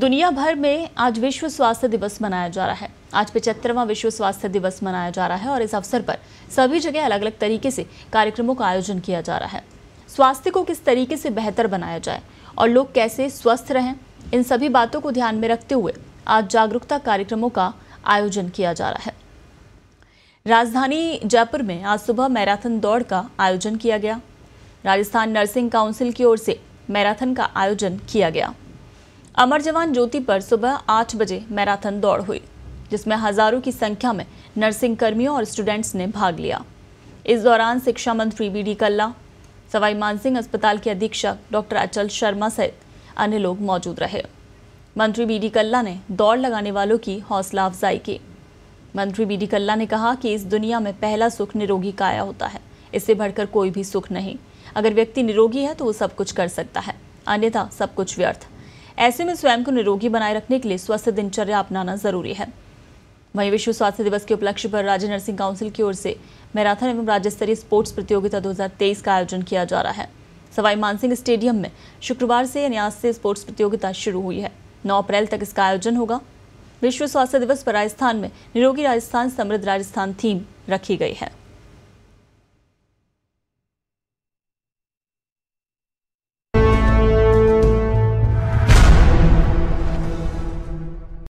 दुनिया भर में आज विश्व स्वास्थ्य दिवस मनाया जा रहा है आज पचहत्तरवां विश्व स्वास्थ्य दिवस मनाया जा रहा है और इस अवसर पर सभी जगह अलग अलग तरीके से कार्यक्रमों का आयोजन किया जा रहा है स्वास्थ्य को किस तरीके से बेहतर बनाया जाए और लोग कैसे स्वस्थ रहें इन सभी बातों को ध्यान में रखते हुए आज जागरूकता कार्यक्रमों का आयोजन किया जा रहा है राजधानी जयपुर में आज सुबह मैराथन दौड़ का आयोजन किया गया राजस्थान नर्सिंग काउंसिल की ओर से मैराथन का आयोजन किया गया अमर जवान ज्योति पर सुबह आठ बजे मैराथन दौड़ हुई जिसमें हजारों की संख्या में नर्सिंग कर्मियों और स्टूडेंट्स ने भाग लिया इस दौरान शिक्षा मंत्री बी डी कल्ला सवाई मानसिंह अस्पताल के अधीक्षक डॉक्टर अचल शर्मा सहित अन्य लोग मौजूद रहे मंत्री बी डी कल्ला ने दौड़ लगाने वालों की हौसला अफजाई की मंत्री बी डी कल्ला ने कहा कि इस दुनिया में पहला सुख निरोगी काया होता है इससे बढ़कर कोई भी सुख नहीं अगर व्यक्ति निरोगी है तो वो सब कुछ कर सकता है अन्यथा सब कुछ व्यर्थ ऐसे में स्वयं को निरोगी बनाए रखने के लिए स्वस्थ दिनचर्या अपनाना जरूरी है वहीं विश्व स्वास्थ्य दिवस के उपलक्ष्य पर राज्य नर्सिंग काउंसिल की ओर से मैराथन एवं राज्य स्तरीय स्पोर्ट्स प्रतियोगिता 2023 का आयोजन किया जा रहा है सवाई मानसिंह स्टेडियम में शुक्रवार से न्यास से स्पोर्ट्स प्रतियोगिता शुरू हुई है 9 अप्रैल तक इसका आयोजन होगा विश्व स्वास्थ्य दिवस पर राजस्थान में निरोगी राजस्थान समृद्ध राजस्थान थीम रखी गई है